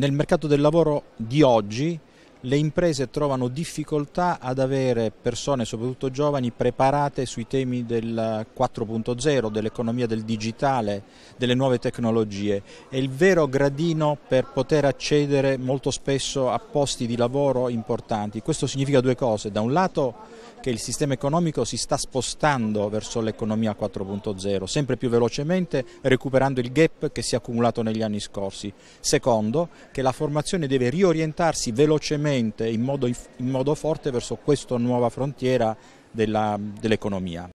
nel mercato del lavoro di oggi le imprese trovano difficoltà ad avere persone, soprattutto giovani, preparate sui temi del 4.0, dell'economia del digitale, delle nuove tecnologie. È il vero gradino per poter accedere molto spesso a posti di lavoro importanti. Questo significa due cose. Da un lato che il sistema economico si sta spostando verso l'economia 4.0, sempre più velocemente recuperando il gap che si è accumulato negli anni scorsi. Secondo, che la formazione deve riorientarsi velocemente componente in modo, in modo forte verso questa nuova frontiera dell'economia.